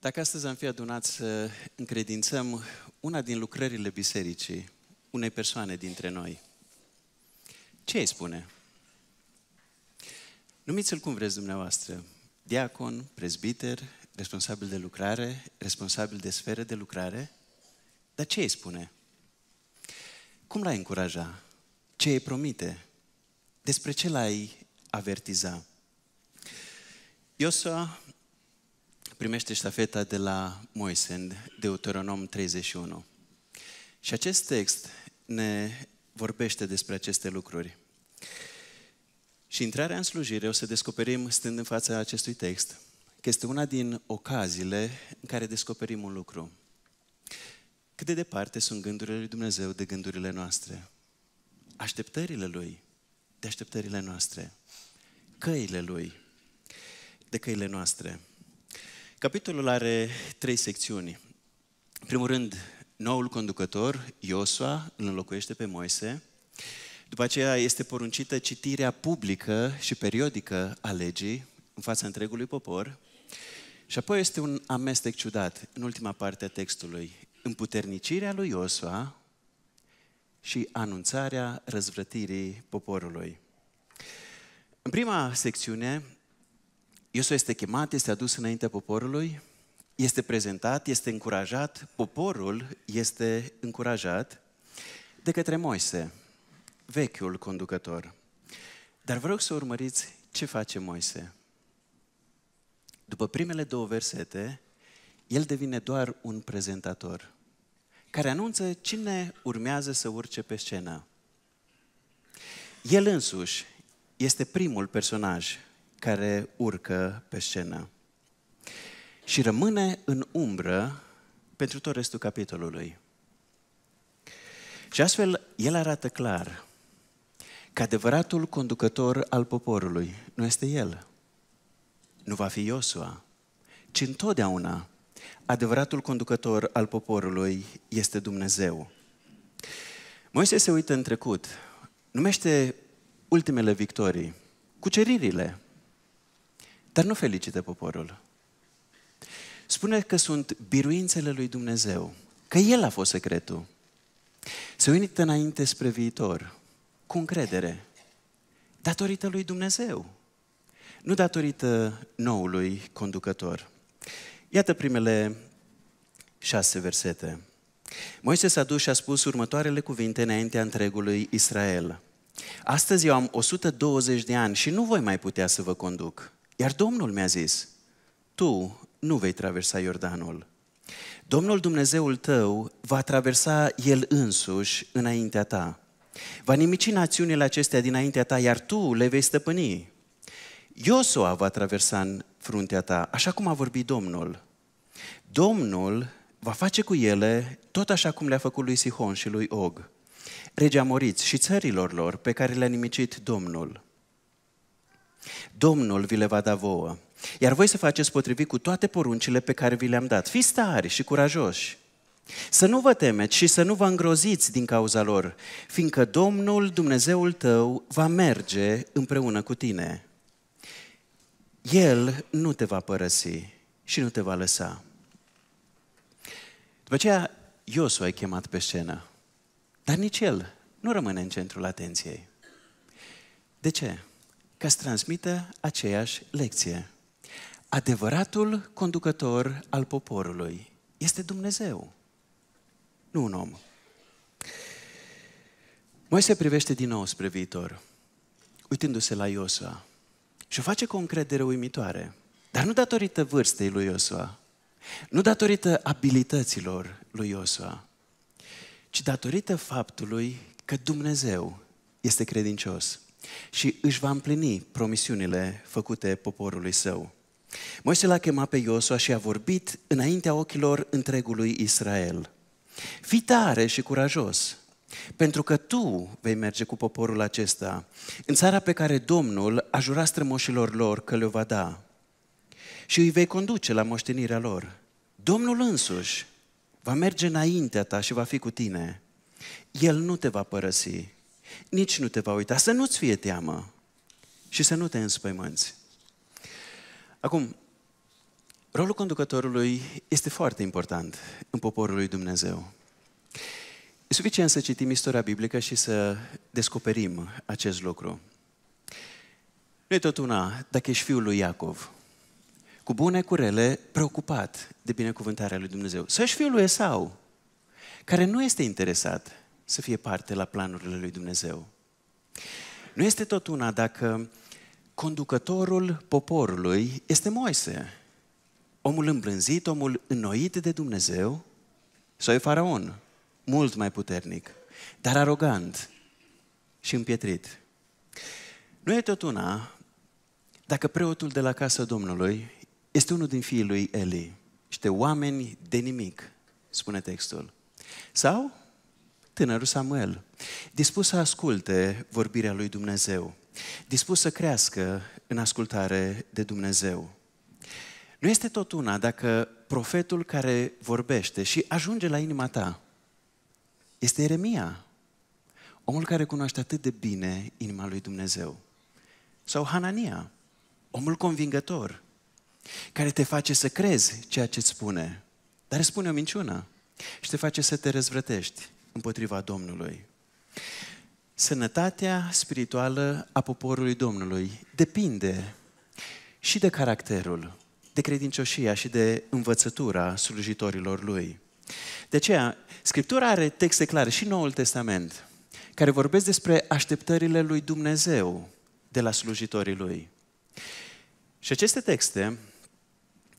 Dacă astăzi am fi adunați să încredințăm una din lucrările bisericii unei persoane dintre noi, ce îi spune? Numiți-l cum vreți dumneavoastră, diacon, prezbiter, responsabil de lucrare, responsabil de sferă de lucrare, dar ce îi spune? Cum l-ai încuraja? Ce îi promite? Despre ce l-ai avertiza? Iosua primește ștafeta de la Moise în Deuteronom 31. Și acest text ne vorbește despre aceste lucruri. Și intrarea în slujire o să descoperim, stând în fața acestui text, că este una din ocaziile în care descoperim un lucru. Cât de departe sunt gândurile lui Dumnezeu de gândurile noastre? Așteptările Lui de așteptările noastre. Căile Lui de căile noastre. Capitolul are trei secțiuni. În primul rând, noul conducător, Iosua, îl înlocuiește pe Moise. După aceea este poruncită citirea publică și periodică a legii în fața întregului popor. Și apoi este un amestec ciudat în ultima parte a textului. Împuternicirea lui Iosua și anunțarea răzvrătirii poporului. În prima secțiune Iosua este chemat, este adus înaintea poporului, este prezentat, este încurajat, poporul este încurajat de către Moise, vechiul conducător. Dar vă rog să urmăriți ce face Moise. După primele două versete, el devine doar un prezentator care anunță cine urmează să urce pe scenă. El însuși este primul personaj care urcă pe scenă. Și rămâne în umbră pentru tot restul capitolului. Și astfel, el arată clar că adevăratul conducător al poporului nu este el, nu va fi Iosua, ci întotdeauna adevăratul conducător al poporului este Dumnezeu. Moise se uită în trecut, numește ultimele victorii, cuceririle dar nu felicită poporul. Spune că sunt biruințele lui Dumnezeu, că El a fost secretul. Se uită înainte spre viitor, cu încredere, datorită lui Dumnezeu, nu datorită noului conducător. Iată primele șase versete. Moise s-a dus și a spus următoarele cuvinte înaintea întregului Israel. Astăzi eu am 120 de ani și nu voi mai putea să vă conduc. Iar Domnul mi-a zis, tu nu vei traversa Iordanul. Domnul Dumnezeul tău va traversa El însuși înaintea ta. Va nimici națiunile acestea dinaintea ta, iar tu le vei stăpâni. Iosua va traversa în fruntea ta, așa cum a vorbit Domnul. Domnul va face cu ele tot așa cum le-a făcut lui Sihon și lui Og, regea moriți și țărilor lor pe care le-a nimicit Domnul. Domnul vi le va da vouă. Iar voi să faceți potrivit cu toate poruncile pe care vi le-am dat. Fiți tari și curajoși. Să nu vă temeți și să nu vă îngroziți din cauza lor, fiindcă Domnul Dumnezeul tău va merge împreună cu tine. El nu te va părăsi și nu te va lăsa. După aceea, Iosu ai chemat pe scenă, dar nici el nu rămâne în centrul atenției. De ce? că îți transmită aceeași lecție. Adevăratul conducător al poporului este Dumnezeu, nu un om. Moise privește din nou spre viitor, uitându-se la Iosua și o face cu o încredere uimitoare, dar nu datorită vârstei lui Iosua, nu datorită abilităților lui Iosua, ci datorită faptului că Dumnezeu este credincios și își va împlini promisiunile făcute poporului său. Moise l-a chemat pe Iosua și a vorbit înaintea ochilor întregului Israel. Fii tare și curajos, pentru că tu vei merge cu poporul acesta în țara pe care Domnul a jurat strămoșilor lor că le va da și îi vei conduce la moștenirea lor. Domnul însuși va merge înaintea ta și va fi cu tine. El nu te va părăsi nici nu te va uita. Să nu-ți fie teamă și să nu te înspăimânți. Acum, rolul conducătorului este foarte important în poporul lui Dumnezeu. E suficient să citim istoria biblică și să descoperim acest lucru. Nu e tot una dacă ești fiul lui Iacov, cu bune, cu rele, preocupat de binecuvântarea lui Dumnezeu. Să ești fiul lui Esau, care nu este interesat să fie parte la planurile lui Dumnezeu. Nu este tot una dacă conducătorul poporului este Moise, omul îmblânzit, omul înnoit de Dumnezeu, sau e faraon, mult mai puternic, dar arogant și împietrit. Nu e tot una dacă preotul de la casa Domnului este unul din fiii lui Eli, niște oameni de nimic, spune textul. Sau tânărul Samuel, dispus să asculte vorbirea lui Dumnezeu, dispus să crească în ascultare de Dumnezeu. Nu este tot una dacă profetul care vorbește și ajunge la inima ta este Eremia, omul care cunoaște atât de bine inima lui Dumnezeu. Sau Hanania, omul convingător, care te face să crezi ceea ce îți spune, dar îți spune o minciună și te face să te răzvrătești împotriva Domnului. Sănătatea spirituală a poporului Domnului depinde și de caracterul, de credincioșia și de învățătura slujitorilor lui. De aceea, Scriptura are texte clare și Noul Testament, care vorbesc despre așteptările lui Dumnezeu de la slujitorii lui. Și aceste texte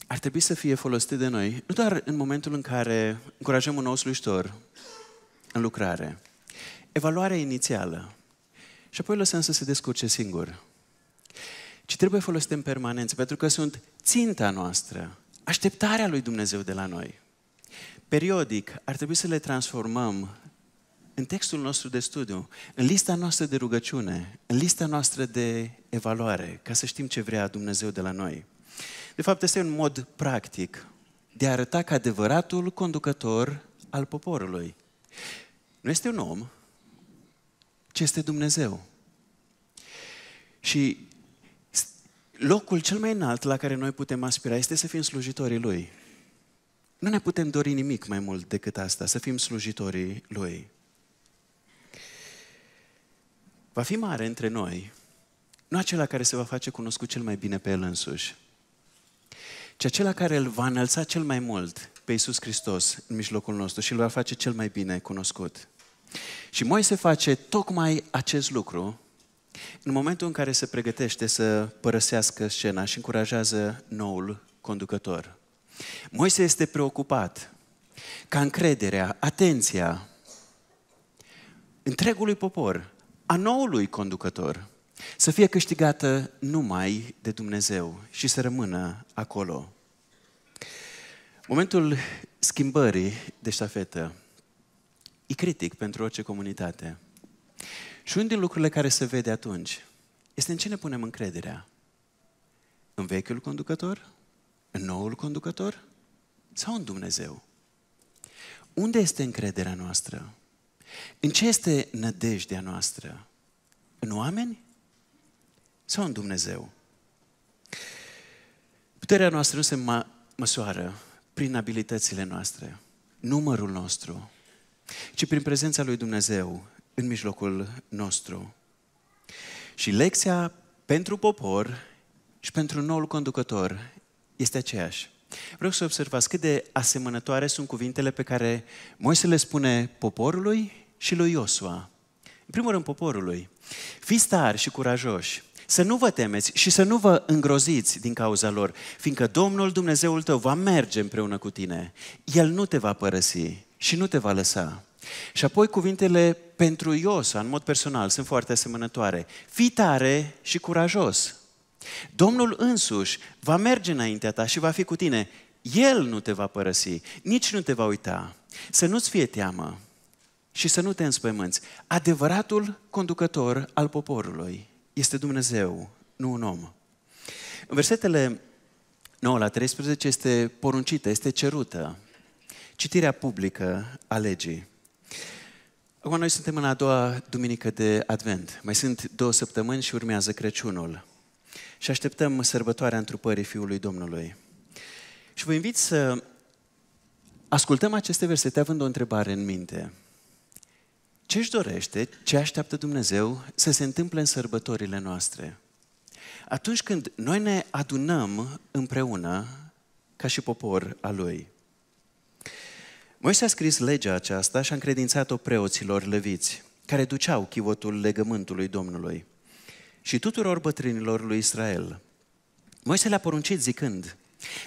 ar trebui să fie folosite de noi, nu doar în momentul în care încurajăm un nou slujitor în lucrare. Evaluarea inițială. Și apoi lăsăm să se descurce singur. Ci trebuie folosit în permanență, pentru că sunt ținta noastră, așteptarea lui Dumnezeu de la noi. Periodic ar trebui să le transformăm în textul nostru de studiu, în lista noastră de rugăciune, în lista noastră de evaluare, ca să știm ce vrea Dumnezeu de la noi. De fapt, este un mod practic de a arăta că adevăratul conducător al poporului nu este un om, ci este Dumnezeu. Și locul cel mai înalt la care noi putem aspira este să fim slujitorii Lui. Nu ne putem dori nimic mai mult decât asta, să fim slujitorii Lui. Va fi mare între noi, nu acela care se va face cunoscut cel mai bine pe el însuși, ci acela care îl va înălța cel mai mult pe Iisus Hristos în mijlocul nostru și îl va face cel mai bine cunoscut. Și Moise face tocmai acest lucru în momentul în care se pregătește să părăsească scena și încurajează noul conducător. Moise este preocupat ca încrederea, atenția întregului popor, a noului conducător, să fie câștigată numai de Dumnezeu și să rămână acolo. Momentul schimbării de ștafetă e critic pentru orice comunitate. Și unul din lucrurile care se vede atunci este în ce ne punem încrederea. În vechiul conducător? În noul conducător? Sau în Dumnezeu? Unde este încrederea noastră? În ce este nădejdea noastră? În oameni? Sau în Dumnezeu? Puterea noastră nu se ma- măsoară prin abilitățile noastre, numărul nostru, ci prin prezența lui Dumnezeu în mijlocul nostru. Și lecția pentru popor și pentru noul conducător este aceeași. Vreau să observați cât de asemănătoare sunt cuvintele pe care Moise le spune poporului și lui Iosua. În primul rând poporului. Fiți tari și curajoși, să nu vă temeți și să nu vă îngroziți din cauza lor, fiindcă Domnul Dumnezeul tău va merge împreună cu tine. El nu te va părăsi și nu te va lăsa. Și apoi cuvintele pentru Iosa, în mod personal, sunt foarte asemănătoare. Fii tare și curajos. Domnul însuși va merge înaintea ta și va fi cu tine. El nu te va părăsi, nici nu te va uita. Să nu-ți fie teamă și să nu te înspăimânți. Adevăratul conducător al poporului este Dumnezeu, nu un om. În versetele 9 la 13 este poruncită, este cerută citirea publică a legii. Acum noi suntem în a doua duminică de Advent. Mai sunt două săptămâni și urmează Crăciunul. Și așteptăm sărbătoarea întrupării Fiului Domnului. Și vă invit să ascultăm aceste versete având o întrebare în minte. Ce își dorește, ce așteaptă Dumnezeu să se întâmple în sărbătorile noastre? Atunci când noi ne adunăm împreună ca și popor al Lui. Moise a scris legea aceasta și a încredințat-o preoților leviți, care duceau chivotul legământului Domnului și tuturor bătrânilor lui Israel. Moise le-a poruncit zicând,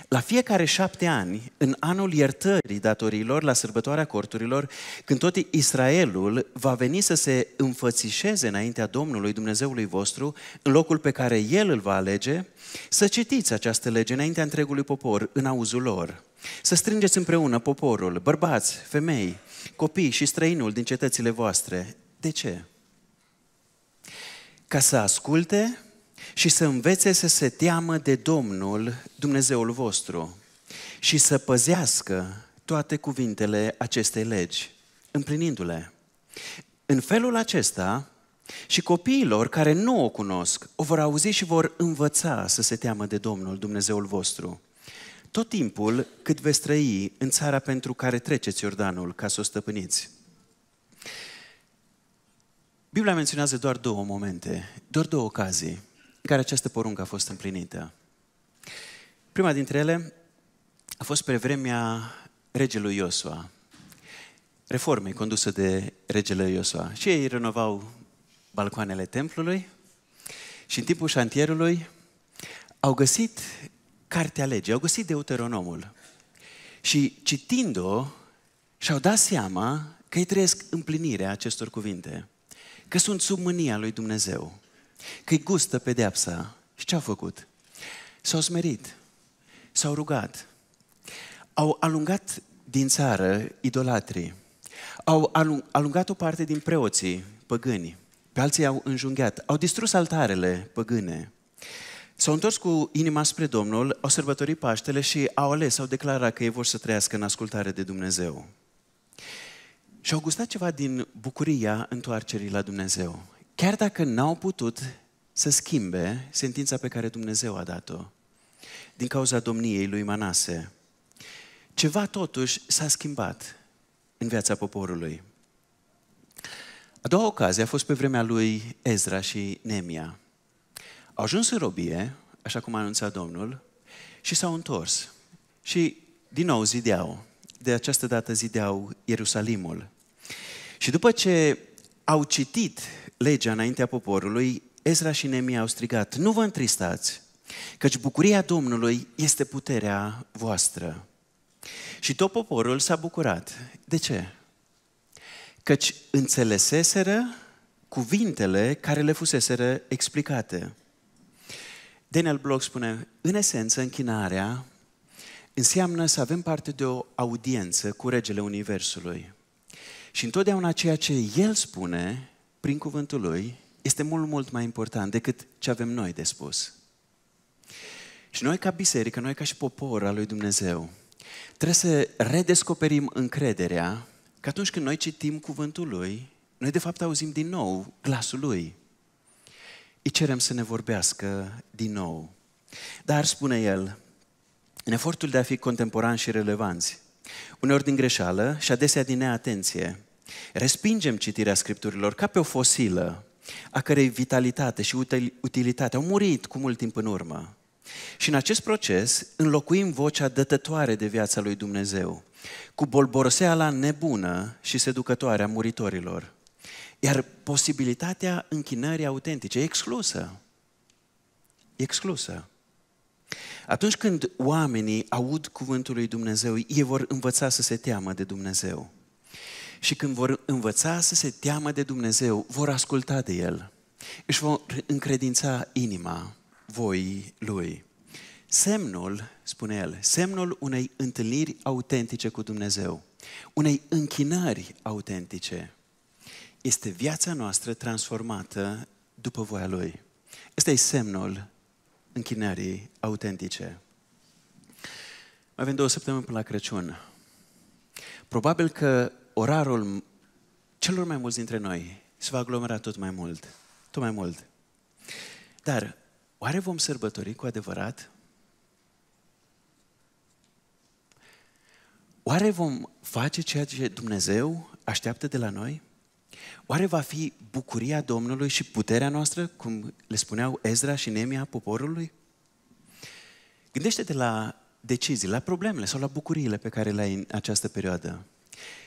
la fiecare șapte ani, în anul iertării datorilor, la sărbătoarea corturilor, când tot Israelul va veni să se înfățișeze înaintea Domnului Dumnezeului vostru, în locul pe care El îl va alege, să citiți această lege înaintea întregului popor, în auzul lor. Să strângeți împreună poporul, bărbați, femei, copii și străinul din cetățile voastre. De ce? Ca să asculte și să învețe să se teamă de Domnul Dumnezeul vostru și să păzească toate cuvintele acestei legi, împlinindu-le. În felul acesta, și copiilor care nu o cunosc o vor auzi și vor învăța să se teamă de Domnul Dumnezeul vostru. Tot timpul cât veți trăi în țara pentru care treceți Iordanul ca să o stăpâniți. Biblia menționează doar două momente, doar două ocazii în care această poruncă a fost împlinită. Prima dintre ele a fost pe vremea regelui Iosua, reforme condusă de regele Iosua. Și ei renovau balcoanele templului și în timpul șantierului au găsit cartea legii, au găsit Deuteronomul. Și citind-o, și-au dat seama că ei trăiesc împlinirea acestor cuvinte, că sunt sub mânia lui Dumnezeu că i gustă pedeapsa. Și ce au făcut? S-au smerit, s-au rugat, au alungat din țară idolatrii, au alungat o parte din preoții păgâni, pe alții au înjunghiat, au distrus altarele păgâne, S-au întors cu inima spre Domnul, au sărbătorit Paștele și au ales, au declarat că ei vor să trăiască în ascultare de Dumnezeu. Și au gustat ceva din bucuria întoarcerii la Dumnezeu. Chiar dacă n-au putut să schimbe sentința pe care Dumnezeu a dat-o din cauza domniei lui Manase, ceva totuși s-a schimbat în viața poporului. A doua ocazie a fost pe vremea lui Ezra și Nemia. Au ajuns în robie, așa cum a anunțat Domnul, și s-au întors. Și din nou zideau. De această dată zideau Ierusalimul. Și după ce au citit legea înaintea poporului, Ezra și Nemia au strigat, nu vă întristați, căci bucuria Domnului este puterea voastră. Și tot poporul s-a bucurat. De ce? Căci înțeleseseră cuvintele care le fuseseră explicate. Daniel Bloch spune, în esență, închinarea înseamnă să avem parte de o audiență cu regele Universului. Și întotdeauna ceea ce el spune prin cuvântul Lui este mult, mult mai important decât ce avem noi de spus. Și noi ca biserică, noi ca și popor al lui Dumnezeu, trebuie să redescoperim încrederea că atunci când noi citim cuvântul Lui, noi de fapt auzim din nou glasul Lui. Îi cerem să ne vorbească din nou. Dar, spune el, în efortul de a fi contemporani și relevanți, uneori din greșeală și adesea din neatenție, Respingem citirea Scripturilor ca pe o fosilă, a cărei vitalitate și utilitate au murit cu mult timp în urmă. Și în acest proces înlocuim vocea dătătoare de viața lui Dumnezeu cu bolboroseala nebună și seducătoare a muritorilor. Iar posibilitatea închinării autentice e exclusă. E exclusă. Atunci când oamenii aud cuvântul lui Dumnezeu, ei vor învăța să se teamă de Dumnezeu. Și când vor învăța să se teamă de Dumnezeu, vor asculta de El. Își vor încredința inima voii Lui. Semnul, spune el, semnul unei întâlniri autentice cu Dumnezeu, unei închinări autentice, este viața noastră transformată după voia Lui. Ăsta e semnul închinării autentice. Mai avem două săptămâni până la Crăciun. Probabil că orarul celor mai mulți dintre noi se va aglomera tot mai mult. Tot mai mult. Dar oare vom sărbători cu adevărat? Oare vom face ceea ce Dumnezeu așteaptă de la noi? Oare va fi bucuria Domnului și puterea noastră, cum le spuneau Ezra și Nemia poporului? Gândește-te la decizii, la problemele sau la bucuriile pe care le ai în această perioadă.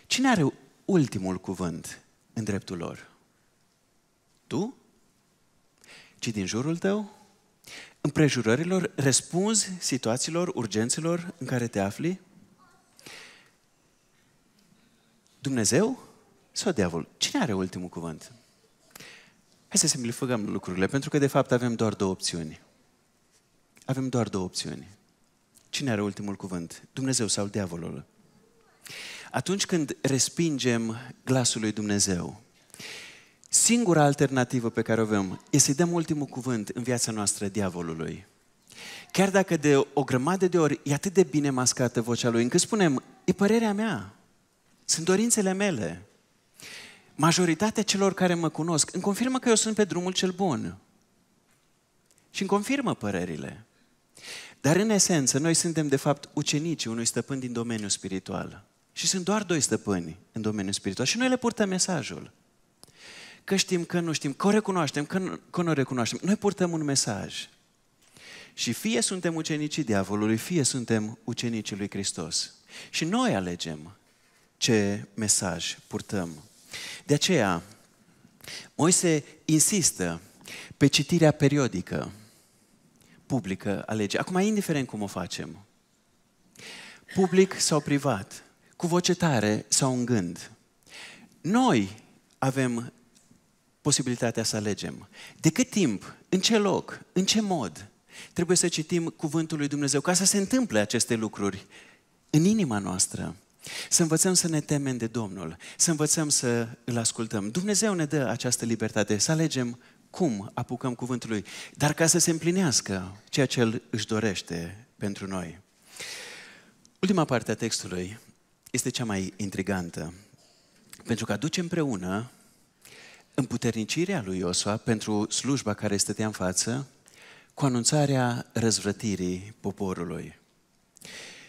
Cine are ultimul cuvânt în dreptul lor? Tu? Ci din jurul tău? Împrejurărilor, răspunzi situațiilor, urgențelor în care te afli? Dumnezeu sau diavol? Cine are ultimul cuvânt? Hai să simplificăm lucrurile, pentru că de fapt avem doar două opțiuni. Avem doar două opțiuni. Cine are ultimul cuvânt? Dumnezeu sau diavolul? atunci când respingem glasul lui Dumnezeu, singura alternativă pe care o avem este să-i dăm ultimul cuvânt în viața noastră diavolului. Chiar dacă de o grămadă de ori e atât de bine mascată vocea lui, încât spunem, e părerea mea, sunt dorințele mele. Majoritatea celor care mă cunosc îmi confirmă că eu sunt pe drumul cel bun. Și îmi confirmă părerile. Dar în esență, noi suntem de fapt ucenicii unui stăpân din domeniul spiritual. Și sunt doar doi stăpâni în domeniul spiritual. Și noi le purtăm mesajul. Că știm, că nu știm, că o recunoaștem, că nu, că nu o recunoaștem. Noi purtăm un mesaj. Și fie suntem ucenicii diavolului, fie suntem ucenicii lui Hristos. Și noi alegem ce mesaj purtăm. De aceea, Moise insistă pe citirea periodică, publică a legii. Acum, indiferent cum o facem, public sau privat, cu voce tare sau în gând. Noi avem posibilitatea să alegem. De cât timp, în ce loc, în ce mod trebuie să citim Cuvântul lui Dumnezeu ca să se întâmple aceste lucruri în inima noastră. Să învățăm să ne temem de Domnul, să învățăm să îl ascultăm. Dumnezeu ne dă această libertate să alegem cum apucăm cuvântul lui, dar ca să se împlinească ceea ce el își dorește pentru noi. Ultima parte a textului este cea mai intrigantă. Pentru că aduce împreună împuternicirea lui Iosua pentru slujba care stătea în față cu anunțarea răzvrătirii poporului.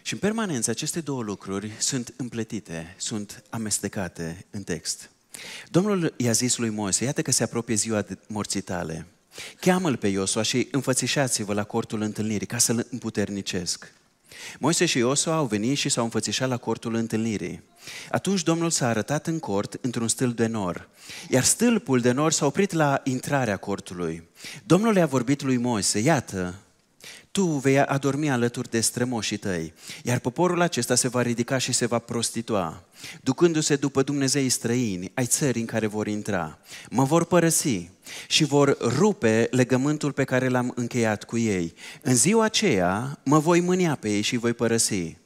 Și în permanență aceste două lucruri sunt împletite, sunt amestecate în text. Domnul i-a zis lui Moise, iată că se apropie ziua morții tale. Cheamă-l pe Iosua și înfățișați-vă la cortul întâlnirii ca să-l împuternicesc. Moise și Iosua au venit și s-au înfățișat la cortul întâlnirii. Atunci Domnul s-a arătat în cort într-un stâlp de nor, iar stâlpul de nor s-a oprit la intrarea cortului. Domnul i-a vorbit lui Moise, iată, tu vei adormi alături de strămoșii tăi, iar poporul acesta se va ridica și se va prostitua, ducându-se după Dumnezei străini ai țării în care vor intra. Mă vor părăsi și vor rupe legământul pe care l-am încheiat cu ei. În ziua aceea mă voi mânia pe ei și voi părăsi.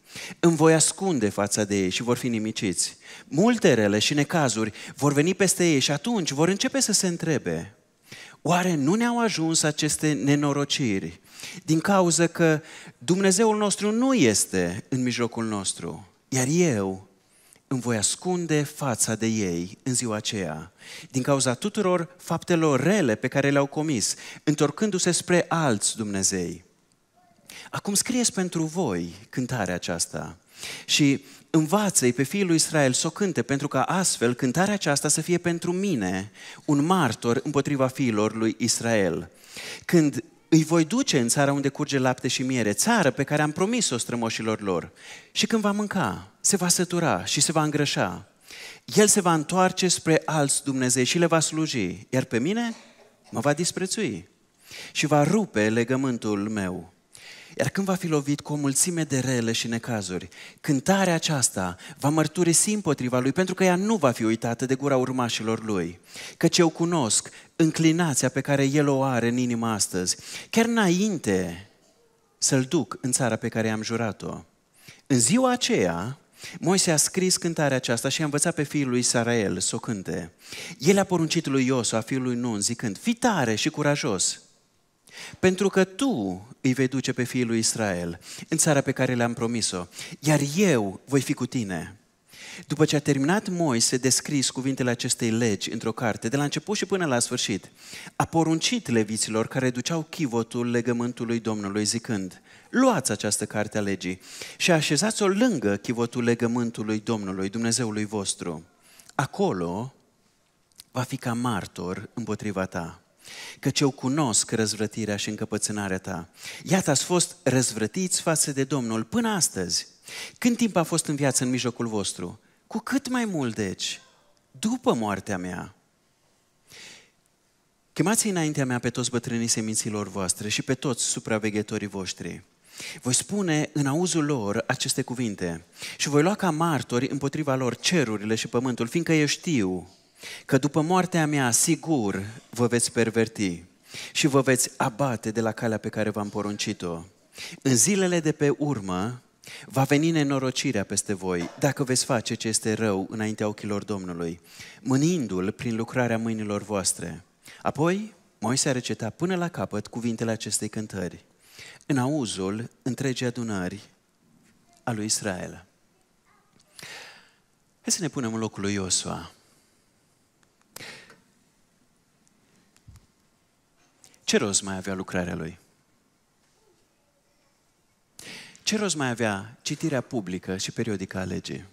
Îmi voi ascunde fața de ei și vor fi nimiciți. Multe rele și necazuri vor veni peste ei și atunci vor începe să se întrebe. Oare nu ne-au ajuns aceste nenorociri? Din cauza că Dumnezeul nostru nu este în mijlocul nostru, iar eu îmi voi ascunde fața de ei în ziua aceea, din cauza tuturor faptelor rele pe care le-au comis, întorcându-se spre alți Dumnezei. Acum scrieți pentru voi cântarea aceasta și învață-i pe fiul lui Israel să o cânte, pentru ca astfel cântarea aceasta să fie pentru mine un martor împotriva fiilor lui Israel. Când îi voi duce în țara unde curge lapte și miere, țară pe care am promis-o strămoșilor lor. Și când va mânca, se va sătura și se va îngrășa. El se va întoarce spre alți Dumnezei și le va sluji, iar pe mine mă va disprețui și va rupe legământul meu. Iar când va fi lovit cu o mulțime de rele și necazuri, cântarea aceasta va mărturisi împotriva lui, pentru că ea nu va fi uitată de gura urmașilor lui. Căci eu cunosc înclinația pe care el o are în inima astăzi, chiar înainte să-l duc în țara pe care i-am jurat-o. În ziua aceea, Moise a scris cântarea aceasta și a învățat pe fiul lui Israel să o cânte. El a poruncit lui Iosua, fiul lui Nun, zicând, fii tare și curajos, pentru că tu îi vei duce pe fiul lui Israel în țara pe care le-am promis-o, iar eu voi fi cu tine. După ce a terminat Moise descris cuvintele acestei legi într-o carte, de la început și până la sfârșit, a poruncit leviților care duceau chivotul legământului Domnului zicând, luați această carte a legii și așezați-o lângă chivotul legământului Domnului, Dumnezeului vostru. Acolo va fi ca martor împotriva ta căci eu cunosc răzvrătirea și încăpățânarea ta. Iată, ați fost răzvrătiți față de Domnul până astăzi. Cât timp a fost în viață în mijlocul vostru? Cu cât mai mult, deci, după moartea mea. Chemați înaintea mea pe toți bătrânii seminților voastre și pe toți supraveghetorii voștri. Voi spune în auzul lor aceste cuvinte și voi lua ca martori împotriva lor cerurile și pământul, fiindcă eu știu că după moartea mea, sigur, vă veți perverti și vă veți abate de la calea pe care v-am poruncit-o. În zilele de pe urmă, va veni nenorocirea peste voi, dacă veți face ce este rău înaintea ochilor Domnului, mânindu-l prin lucrarea mâinilor voastre. Apoi, Moise a recetat până la capăt cuvintele acestei cântări, în auzul întregii adunări a lui Israel. Hai să ne punem în locul lui Iosua. ce rost mai avea lucrarea lui? Ce rost mai avea citirea publică și periodică a legii?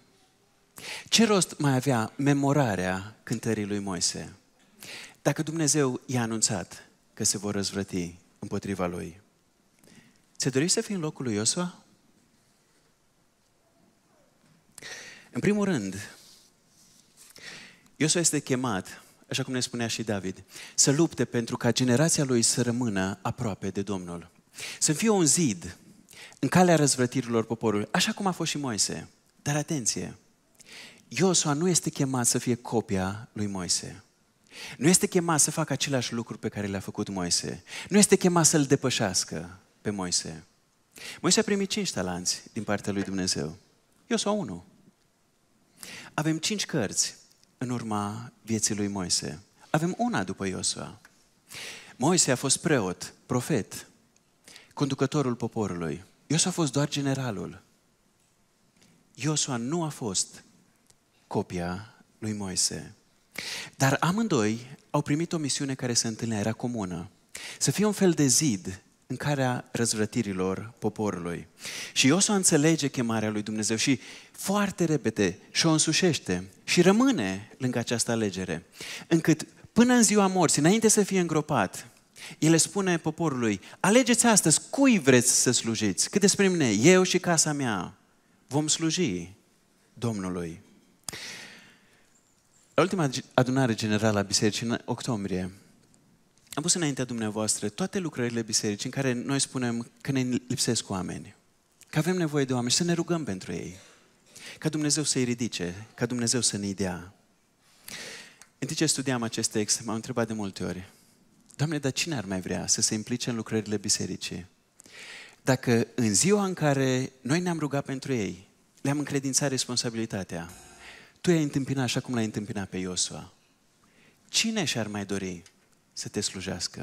Ce rost mai avea memorarea cântării lui Moise? Dacă Dumnezeu i-a anunțat că se vor răzvrăti împotriva lui, ți dori să fii în locul lui Iosua? În primul rând, Iosua este chemat așa cum ne spunea și David, să lupte pentru ca generația lui să rămână aproape de Domnul. Să fie un zid în calea răzvrătirilor poporului, așa cum a fost și Moise. Dar atenție, Iosua nu este chemat să fie copia lui Moise. Nu este chemat să facă același lucru pe care le-a făcut Moise. Nu este chemat să-l depășească pe Moise. Moise a primit cinci talanți din partea lui Dumnezeu. Iosua unu? Avem cinci cărți în urma vieții lui Moise. Avem una după Iosua. Moise a fost preot, profet, conducătorul poporului. Iosua a fost doar generalul. Iosua nu a fost copia lui Moise. Dar amândoi au primit o misiune care se întâlnea, era comună. Să fie un fel de zid în calea răzvrătirilor poporului. Și Iosua înțelege chemarea lui Dumnezeu și foarte repede și o însușește și rămâne lângă această alegere, încât până în ziua morții, înainte să fie îngropat, el le spune poporului, alegeți astăzi cui vreți să slujiți, cât despre mine, eu și casa mea, vom sluji Domnului. La ultima adunare generală a bisericii, în octombrie, am pus înaintea dumneavoastră toate lucrările bisericii în care noi spunem că ne lipsesc oameni, că avem nevoie de oameni și să ne rugăm pentru ei, ca Dumnezeu să-i ridice, ca Dumnezeu să ne-i dea. În timp ce studiam acest text, m-am întrebat de multe ori, Doamne, dar cine ar mai vrea să se implice în lucrările bisericii? Dacă în ziua în care noi ne-am rugat pentru ei, le-am încredințat responsabilitatea, Tu i-ai întâmpinat așa cum l-ai întâmpinat pe Iosua. Cine și-ar mai dori să te slujească.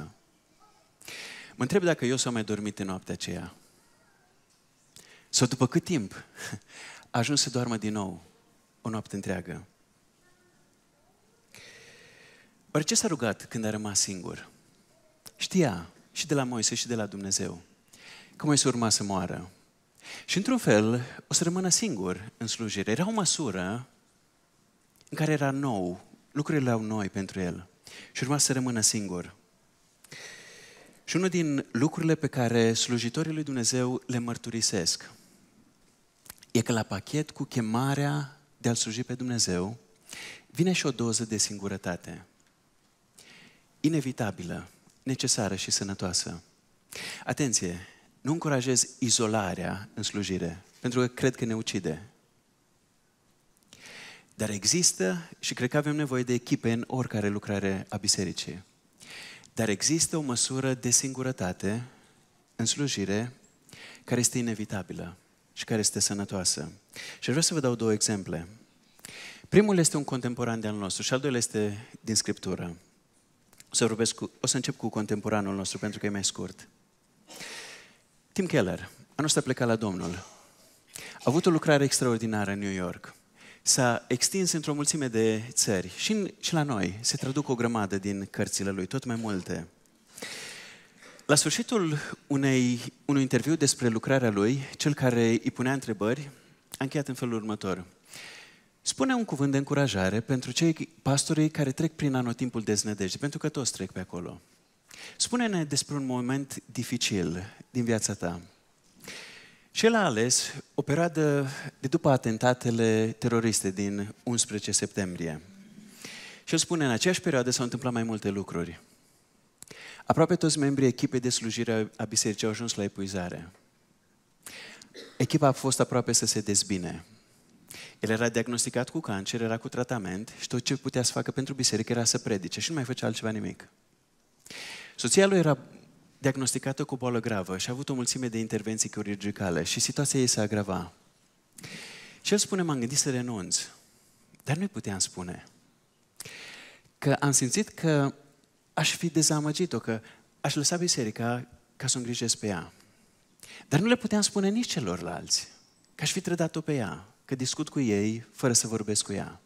Mă întreb dacă eu s-am mai dormit în noaptea aceea. Sau după cât timp a ajuns să doarmă din nou o noapte întreagă. Oare ce s-a rugat când a rămas singur? Știa și de la Moise și de la Dumnezeu că Moise urma să moară. Și într-un fel o să rămână singur în slujire. Era o măsură în care era nou, lucrurile erau noi pentru el și urma să rămână singur. Și unul din lucrurile pe care slujitorii lui Dumnezeu le mărturisesc e că la pachet cu chemarea de a-L sluji pe Dumnezeu vine și o doză de singurătate. Inevitabilă, necesară și sănătoasă. Atenție, nu încurajez izolarea în slujire, pentru că cred că ne ucide. Dar există, și cred că avem nevoie de echipe în oricare lucrare a bisericii, dar există o măsură de singurătate în slujire care este inevitabilă și care este sănătoasă. Și vreau să vă dau două exemple. Primul este un contemporan de al nostru și al doilea este din Scriptură. O să, vorbesc cu, o să încep cu contemporanul nostru pentru că e mai scurt. Tim Keller, anul ăsta a plecat la Domnul. A avut o lucrare extraordinară în New York s-a extins într-o mulțime de țări și, în, și la noi se traduc o grămadă din cărțile lui, tot mai multe. La sfârșitul unei, unui interviu despre lucrarea lui, cel care îi punea întrebări a încheiat în felul următor. Spune un cuvânt de încurajare pentru cei pastorii care trec prin anotimpul deznădejde, pentru că toți trec pe acolo. Spune-ne despre un moment dificil din viața ta, și el a ales o perioadă de după atentatele teroriste din 11 septembrie. Și el spune, în aceeași perioadă s-au întâmplat mai multe lucruri. Aproape toți membrii echipei de slujire a bisericii au ajuns la epuizare. Echipa a fost aproape să se dezbine. El era diagnosticat cu cancer, era cu tratament și tot ce putea să facă pentru biserică era să predice și nu mai făcea altceva nimic. Soția lui era diagnosticată cu boală gravă și a avut o mulțime de intervenții chirurgicale și situația ei se agrava. Și el spune, m-am gândit să renunț. Dar nu-i puteam spune. Că am simțit că aș fi dezamăgit-o, că aș lăsa biserica ca să o îngrijesc pe ea. Dar nu le puteam spune nici celorlalți că aș fi trădat-o pe ea, că discut cu ei fără să vorbesc cu ea.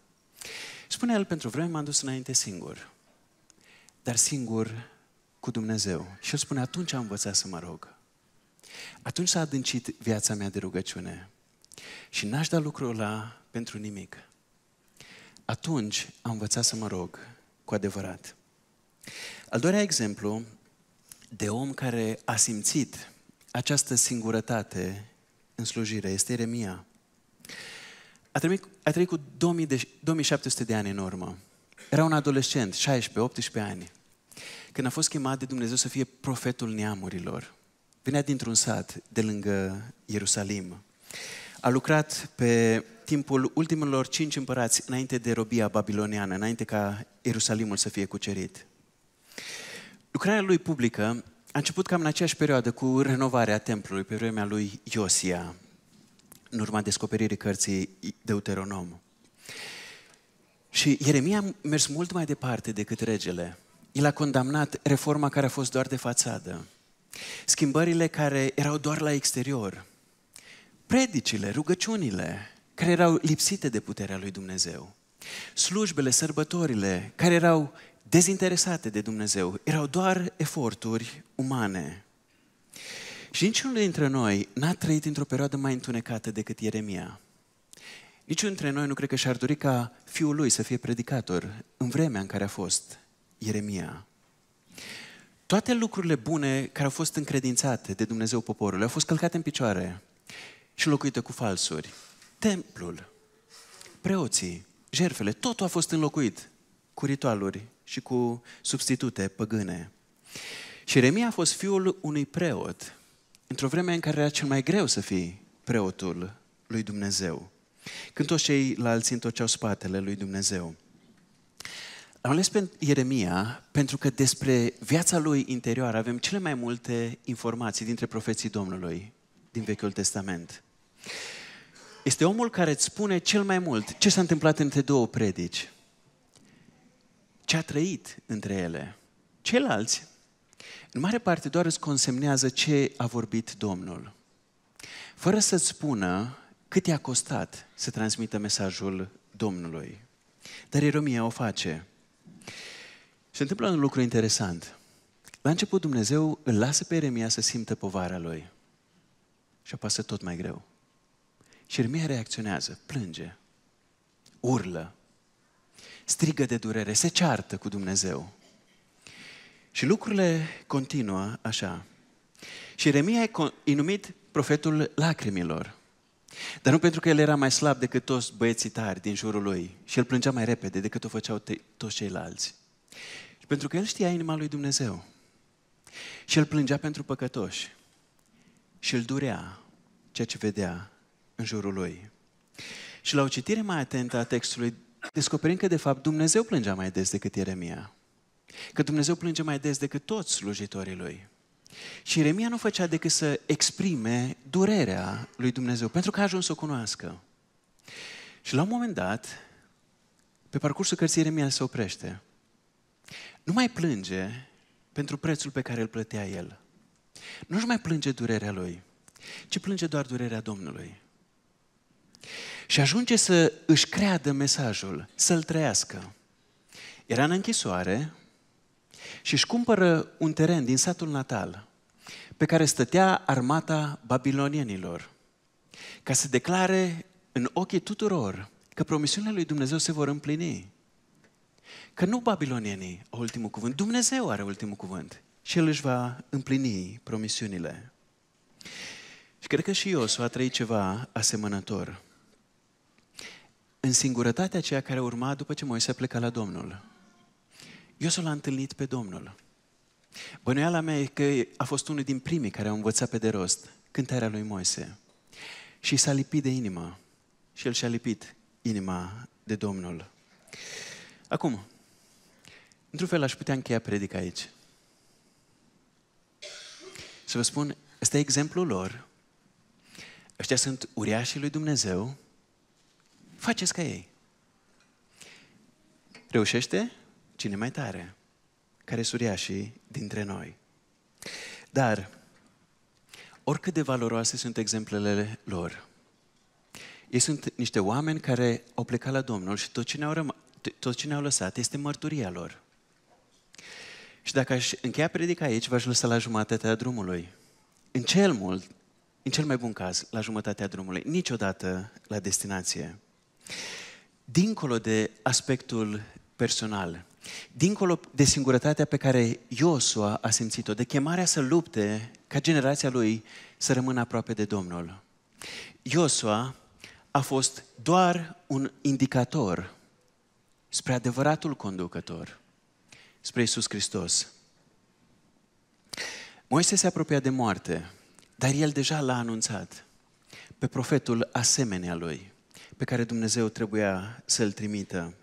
Spune el, pentru vreme m-am dus înainte singur. Dar singur cu Dumnezeu. Și el spune, atunci am învățat să mă rog. Atunci s-a adâncit viața mea de rugăciune. Și n-aș da lucrul ăla pentru nimic. Atunci am învățat să mă rog cu adevărat. Al doilea exemplu de om care a simțit această singurătate în slujire este Iremia. A trăit, a trăit cu 2000 de, 2700 de ani în urmă. Era un adolescent, 16-18 ani când a fost chemat de Dumnezeu să fie profetul neamurilor. Venea dintr-un sat de lângă Ierusalim. A lucrat pe timpul ultimelor cinci împărați înainte de robia babiloniană, înainte ca Ierusalimul să fie cucerit. Lucrarea lui publică a început cam în aceeași perioadă cu renovarea templului, pe vremea lui Iosia, în urma descoperirii cărții Deuteronom. Și Ieremia a mers mult mai departe decât regele. El a condamnat reforma care a fost doar de fațadă, schimbările care erau doar la exterior, predicile, rugăciunile, care erau lipsite de puterea lui Dumnezeu, slujbele, sărbătorile, care erau dezinteresate de Dumnezeu, erau doar eforturi umane. Și niciunul dintre noi n-a trăit într-o perioadă mai întunecată decât Ieremia. Niciunul dintre noi nu cred că și-ar dori ca fiul lui să fie predicator în vremea în care a fost Ieremia. Toate lucrurile bune care au fost încredințate de Dumnezeu poporului au fost călcate în picioare și locuite cu falsuri. Templul, preoții, jerfele, totul a fost înlocuit cu ritualuri și cu substitute păgâne. Și Ieremia a fost fiul unui preot, într-o vreme în care era cel mai greu să fii preotul lui Dumnezeu. Când toți ceilalți întorceau spatele lui Dumnezeu. L-am ales pe Ieremia pentru că despre viața lui interioară avem cele mai multe informații dintre profeții Domnului din Vechiul Testament. Este omul care îți spune cel mai mult ce s-a întâmplat între două predici, ce a trăit între ele. Ceilalți, în mare parte, doar îți consemnează ce a vorbit Domnul, fără să-ți spună cât i-a costat să transmită mesajul Domnului. Dar Ieremia o face – se întâmplă un lucru interesant. La început Dumnezeu îl lasă pe Eremia să simtă povara lui. Și apasă tot mai greu. Și Eremia reacționează, plânge, urlă, strigă de durere, se ceartă cu Dumnezeu. Și lucrurile continuă așa. Și Eremia e numit profetul lacrimilor. Dar nu pentru că el era mai slab decât toți băieții tari din jurul lui și el plângea mai repede decât o făceau toți ceilalți. Pentru că el știa inima lui Dumnezeu. Și el plângea pentru păcătoși. Și îl durea ceea ce vedea în jurul lui. Și la o citire mai atentă a textului, descoperim că, de fapt, Dumnezeu plângea mai des decât Ieremia. Că Dumnezeu plânge mai des decât toți slujitorii lui. Și Ieremia nu făcea decât să exprime durerea lui Dumnezeu, pentru că a ajuns să o cunoască. Și la un moment dat, pe parcursul cărții Ieremia se oprește nu mai plânge pentru prețul pe care îl plătea el. Nu-și mai plânge durerea lui, ci plânge doar durerea Domnului. Și ajunge să își creadă mesajul, să-l trăiască. Era în închisoare și își cumpără un teren din satul natal, pe care stătea armata babilonienilor, ca să declare în ochii tuturor că promisiunile lui Dumnezeu se vor împlini. Că nu babilonienii au ultimul cuvânt, Dumnezeu are ultimul cuvânt. Și El își va împlini promisiunile. Și cred că și Iosua a trăit ceva asemănător. În singurătatea aceea care urma după ce Moise a plecat la Domnul. Iosua l-a întâlnit pe Domnul. Bănuiala mea e că a fost unul din primii care au învățat pe de rost cântarea lui Moise. Și s-a lipit de inimă. Și el și-a lipit inima de Domnul. Acum, într-un fel aș putea încheia predica aici. Să vă spun, ăsta e exemplul lor. Ăștia sunt uriașii lui Dumnezeu. Faceți ca ei. Reușește cine mai tare, care sunt uriașii dintre noi. Dar, oricât de valoroase sunt exemplele lor, ei sunt niște oameni care au plecat la Domnul și tot ce, ne-au răma- tot ce ne-au lăsat este mărturia lor. Și dacă aș încheia predica aici, v-aș lăsa la jumătatea drumului. În cel mult, în cel mai bun caz, la jumătatea drumului, niciodată la destinație. Dincolo de aspectul personal, dincolo de singurătatea pe care Iosua a simțit-o, de chemarea să lupte ca generația lui să rămână aproape de Domnul. Iosua a fost doar un indicator spre adevăratul conducător, spre Isus Hristos. Moise se apropia de moarte, dar el deja l-a anunțat pe profetul asemenea lui, pe care Dumnezeu trebuia să-l trimită.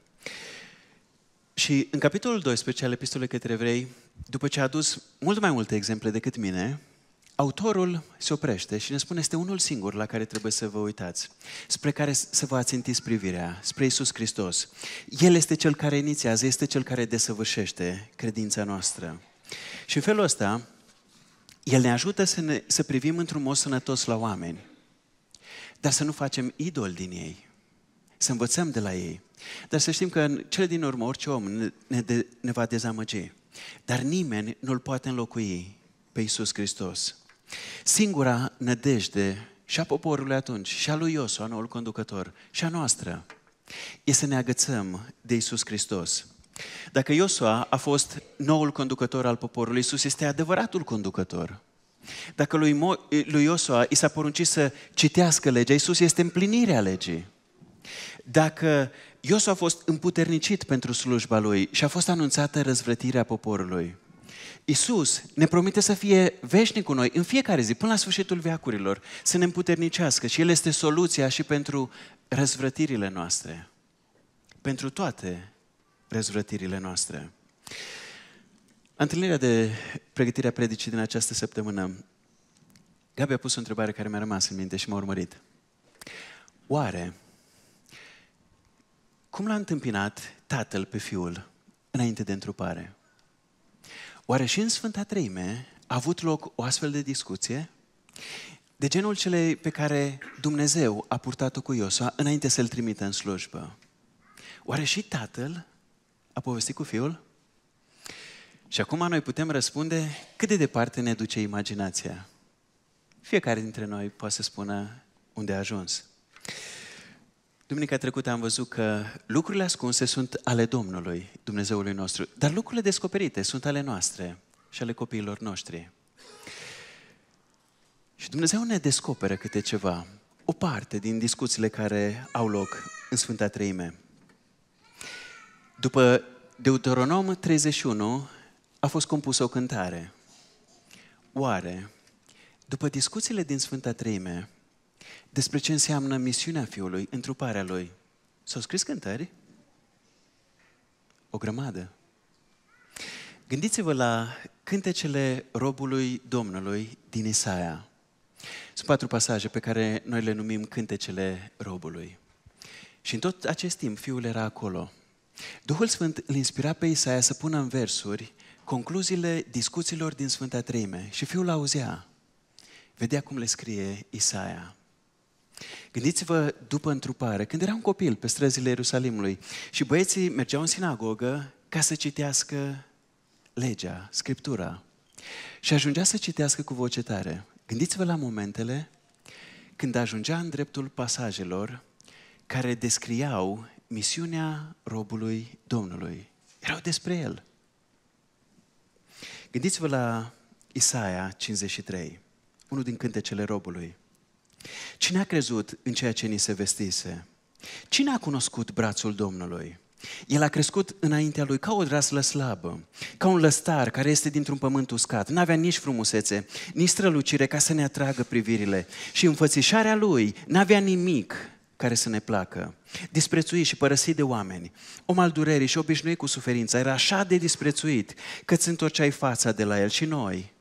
Și în capitolul 12 al epistolei către evrei, după ce a adus mult mai multe exemple decât mine, Autorul se oprește și ne spune, este unul singur la care trebuie să vă uitați, spre care să vă ațintiți privirea, spre Isus Hristos. El este cel care inițiază, este cel care desăvârșește credința noastră. Și în felul ăsta, El ne ajută să, ne, să privim într-un mod sănătos la oameni, dar să nu facem idol din ei, să învățăm de la ei. Dar să știm că în cele din urmă orice om ne, de, ne va dezamăgi, dar nimeni nu-L poate înlocui pe Isus Hristos. Singura nădejde și a poporului atunci, și a lui Iosua, noul conducător, și a noastră, e să ne agățăm de Isus Hristos. Dacă Iosua a fost noul conducător al poporului, Isus este adevăratul conducător. Dacă lui, Mo- lui Iosua i s-a poruncit să citească legea, Isus este împlinirea legii. Dacă Iosua a fost împuternicit pentru slujba lui și a fost anunțată răzvrătirea poporului, Isus ne promite să fie veșnic cu noi în fiecare zi, până la sfârșitul veacurilor, să ne împuternicească și El este soluția și pentru răzvrătirile noastre. Pentru toate răzvrătirile noastre. Întâlnirea de pregătirea predicii din această săptămână, Gabi a pus o întrebare care mi-a rămas în minte și m-a urmărit. Oare, cum l-a întâmpinat tatăl pe fiul înainte de întrupare? Oare și în Sfânta Treime a avut loc o astfel de discuție? De genul celei pe care Dumnezeu a purtat-o cu Iosua înainte să-l trimită în slujbă. Oare și tatăl a povestit cu fiul? Și acum noi putem răspunde cât de departe ne duce imaginația. Fiecare dintre noi poate să spună unde a ajuns. Duminica trecută am văzut că lucrurile ascunse sunt ale Domnului, Dumnezeului nostru, dar lucrurile descoperite sunt ale noastre și ale copiilor noștri. Și Dumnezeu ne descoperă câte ceva, o parte din discuțiile care au loc în Sfânta Treime. După Deuteronom 31 a fost compusă o cântare. Oare, după discuțiile din Sfânta Treime, despre ce înseamnă misiunea Fiului, întruparea Lui. S-au scris cântări? O grămadă. Gândiți-vă la cântecele robului Domnului din Isaia. Sunt patru pasaje pe care noi le numim cântecele robului. Și în tot acest timp fiul era acolo. Duhul Sfânt îl inspira pe Isaia să pună în versuri concluziile discuțiilor din Sfânta Treime și fiul auzea. Vedea cum le scrie Isaia. Gândiți-vă după întrupare, când era un copil pe străzile Ierusalimului și băieții mergeau în sinagogă ca să citească legea, scriptura. Și ajungea să citească cu voce tare. Gândiți-vă la momentele când ajungea în dreptul pasajelor care descriau misiunea robului Domnului. Erau despre el. Gândiți-vă la Isaia 53, unul din cântecele robului. Cine a crezut în ceea ce ni se vestise? Cine a cunoscut brațul Domnului? El a crescut înaintea lui ca o draslă slabă, ca un lăstar care este dintr-un pământ uscat. N-avea nici frumusețe, nici strălucire ca să ne atragă privirile. Și înfățișarea lui n-avea nimic care să ne placă. Disprețuit și părăsit de oameni, om al durerii și obișnuit cu suferința, era așa de disprețuit că ți întorceai fața de la el și noi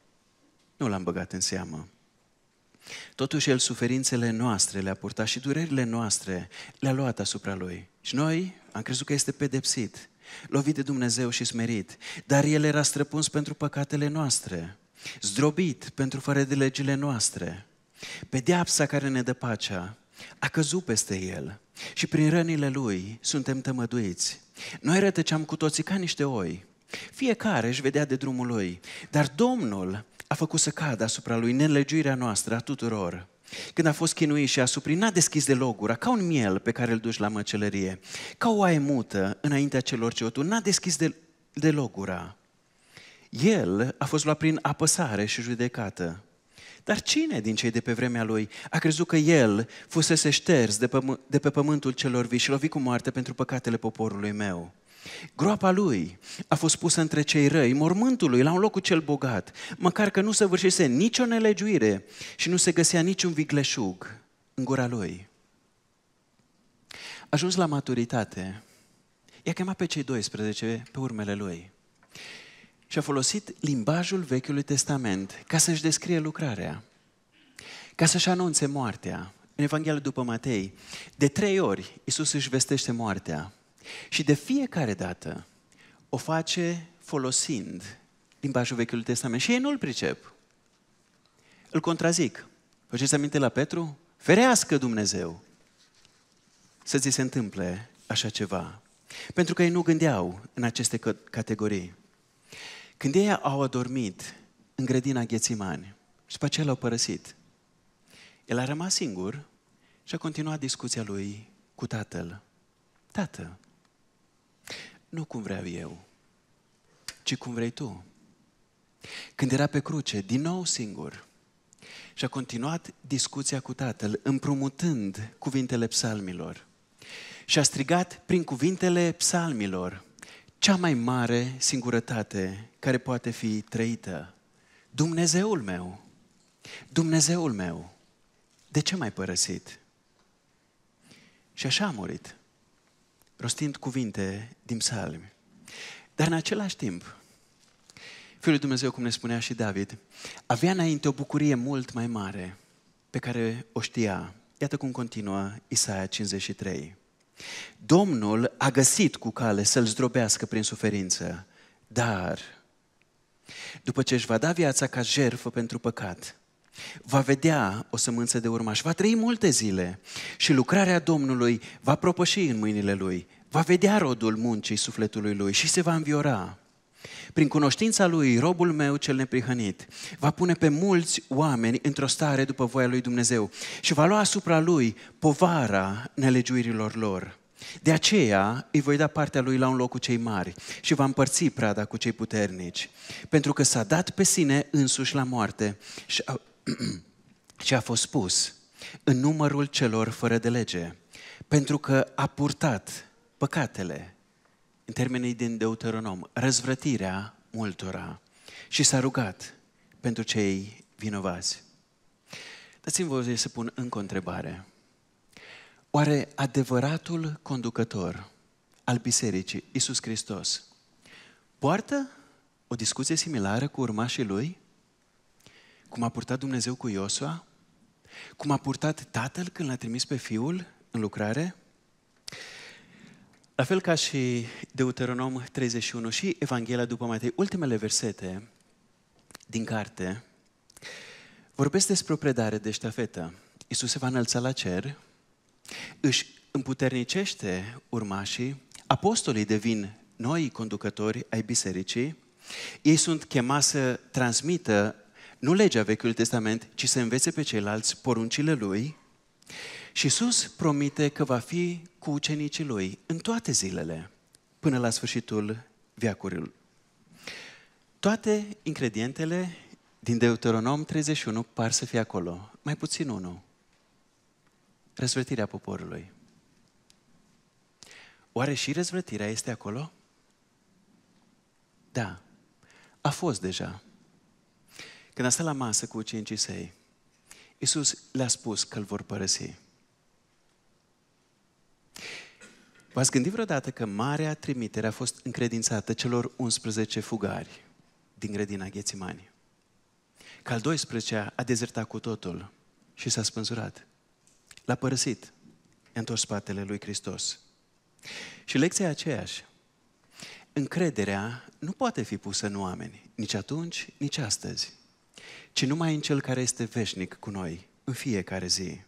nu l-am băgat în seamă. Totuși El suferințele noastre le-a purtat și durerile noastre le-a luat asupra Lui. Și noi am crezut că este pedepsit, lovit de Dumnezeu și smerit, dar El era străpuns pentru păcatele noastre, zdrobit pentru fără de legile noastre. Pedeapsa care ne dă pacea a căzut peste El și prin rănile Lui suntem tămăduiți. Noi rătăceam cu toții ca niște oi, fiecare își vedea de drumul lui. Dar Domnul a făcut să cadă asupra lui nelegiuirea noastră a tuturor. Când a fost chinuit și suprit, n-a deschis de logura, ca un miel pe care îl duci la măcelărie, ca o aie mută înaintea celor ce o tu, n-a deschis de, de logura. El a fost luat prin apăsare și judecată. Dar cine din cei de pe vremea lui a crezut că el fusese șters de pe, de pe pământul celor vii și lovit cu moarte pentru păcatele poporului meu? Groapa lui a fost pusă între cei răi, mormântul lui la un loc cu cel bogat, măcar că nu se vârșise nicio nelegiuire și nu se găsea niciun vigleșug în gura lui. Ajuns la maturitate, i-a chemat pe cei 12 pe urmele lui și a folosit limbajul Vechiului Testament ca să-și descrie lucrarea, ca să-și anunțe moartea. În Evanghelia după Matei, de trei ori Isus își vestește moartea și de fiecare dată o face folosind limbajul Vechiului Testament. Și ei nu-l pricep. Îl contrazic. Faceți aminte la Petru? Ferească Dumnezeu să ți se întâmple așa ceva. Pentru că ei nu gândeau în aceste categorii. Când ei au adormit în grădina Ghețimani și după aceea l-au părăsit, el a rămas singur și a continuat discuția lui cu tatăl. Tată, nu cum vreau eu, ci cum vrei tu. Când era pe cruce, din nou singur, și a continuat discuția cu tatăl, împrumutând cuvintele psalmilor. Și a strigat prin cuvintele psalmilor cea mai mare singurătate care poate fi trăită. Dumnezeul meu, Dumnezeul meu, de ce m-ai părăsit? Și așa a murit rostind cuvinte din psalmi. Dar în același timp, Fiul lui Dumnezeu, cum ne spunea și David, avea înainte o bucurie mult mai mare pe care o știa. Iată cum continuă Isaia 53. Domnul a găsit cu cale să-l zdrobească prin suferință, dar după ce își va da viața ca jerfă pentru păcat, va vedea o sămânță de urmaș, va trăi multe zile și lucrarea Domnului va propăși în mâinile lui, va vedea rodul muncii sufletului lui și se va înviora. Prin cunoștința lui, robul meu cel neprihănit va pune pe mulți oameni într-o stare după voia lui Dumnezeu și va lua asupra lui povara nelegiuirilor lor. De aceea îi voi da partea lui la un loc cu cei mari și va împărți prada cu cei puternici, pentru că s-a dat pe sine însuși la moarte și a, ce a fost spus în numărul celor fără de lege, pentru că a purtat păcatele, în termenii din Deuteronom, răzvrătirea multora și s-a rugat pentru cei vinovați. Dați-mi voie să pun încă o întrebare. Oare adevăratul conducător al bisericii, Isus Hristos, poartă o discuție similară cu urmașii lui? Cum a purtat Dumnezeu cu Iosua? Cum a purtat tatăl când l-a trimis pe fiul în lucrare? La fel ca și Deuteronom 31 și Evanghelia după Matei, ultimele versete din carte vorbesc despre o predare de ștafetă. Iisus se va înălța la cer, își împuternicește urmașii, apostolii devin noi conducători ai bisericii, ei sunt chemați să transmită nu legea Vechiului Testament, ci să învețe pe ceilalți poruncile lui. Și Iisus promite că va fi cu ucenicii lui în toate zilele, până la sfârșitul viacurilor. Toate ingredientele din Deuteronom 31 par să fie acolo, mai puțin unul. Răzvrătirea poporului. Oare și răzvrătirea este acolo? Da, a fost deja. Când a stat la masă cu ucenicii săi, Iisus le-a spus că îl vor părăsi. V-ați gândit vreodată că marea trimitere a fost încredințată celor 11 fugari din grădina Ghețimani? Că al 12-a a dezertat cu totul și s-a spânzurat. L-a părăsit. I-a întors spatele lui Hristos. Și lecția e aceeași. Încrederea nu poate fi pusă în oameni, nici atunci, nici astăzi ci numai în Cel care este veșnic cu noi, în fiecare zi.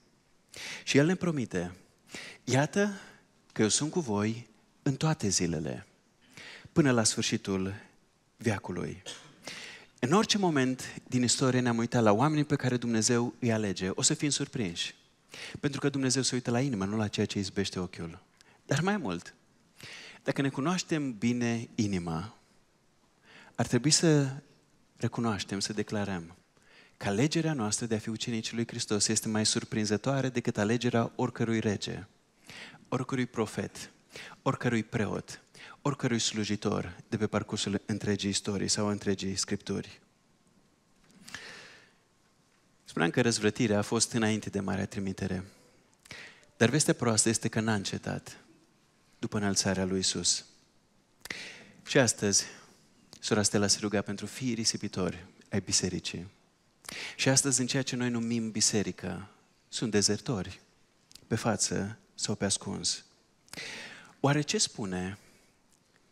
Și El ne promite, iată că eu sunt cu voi în toate zilele, până la sfârșitul veacului. În orice moment din istorie ne-am uitat la oamenii pe care Dumnezeu îi alege, o să fim surprinși. Pentru că Dumnezeu se uită la inimă, nu la ceea ce izbește ochiul. Dar mai mult, dacă ne cunoaștem bine inima, ar trebui să recunoaștem, să declarăm că alegerea noastră de a fi ucenicii lui Hristos este mai surprinzătoare decât alegerea oricărui rege, oricărui profet, oricărui preot, oricărui slujitor de pe parcursul întregii istorii sau întregii scripturi. Spuneam că răzvrătirea a fost înainte de Marea Trimitere. Dar vestea proastă este că n-a încetat după înălțarea lui Isus. Și astăzi, sora Stella se ruga pentru fiii risipitori ai bisericii și astăzi, în ceea ce noi numim biserică, sunt dezertori, pe față sau pe ascuns. Oare ce spune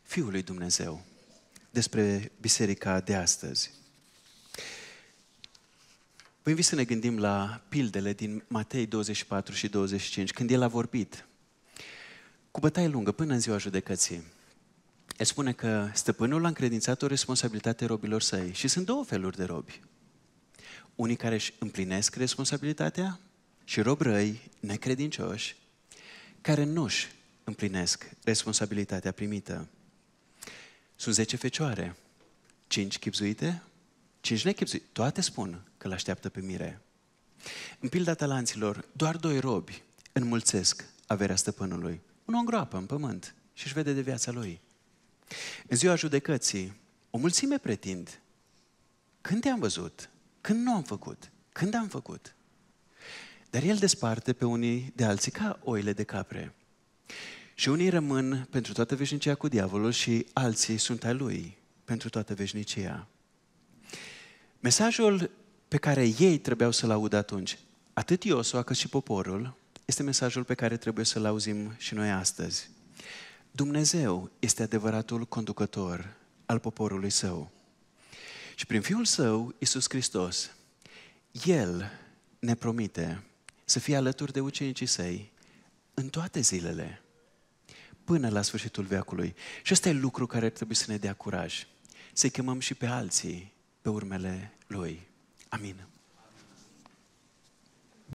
Fiul lui Dumnezeu despre biserica de astăzi? Vă invit să ne gândim la pildele din Matei 24 și 25, când el a vorbit cu bătaie lungă până în ziua judecății. El spune că stăpânul a încredințat o responsabilitate robilor săi și sunt două feluri de robi unii care își împlinesc responsabilitatea și rob răi, necredincioși, care nu își împlinesc responsabilitatea primită. Sunt 10 fecioare, 5 chipzuite, 5 nechipzuite. Toate spun că îl așteaptă pe mire. În pilda talanților, doar doi robi înmulțesc averea stăpânului. Unul îngroapă în pământ și își vede de viața lui. În ziua judecății, o mulțime pretind. Când te-am văzut? Când nu am făcut? Când am făcut? Dar el desparte pe unii de alții ca oile de capre. Și unii rămân pentru toată veșnicia cu diavolul și alții sunt ai lui pentru toată veșnicia. Mesajul pe care ei trebuiau să-l audă atunci, atât Iosua cât și poporul, este mesajul pe care trebuie să-l auzim și noi astăzi. Dumnezeu este adevăratul conducător al poporului său. Și prin Fiul Său, Isus Hristos, El ne promite să fie alături de ucenicii Săi în toate zilele, până la sfârșitul veacului. Și ăsta e lucru care ar trebui să ne dea curaj, să-i chemăm și pe alții pe urmele Lui. Amin.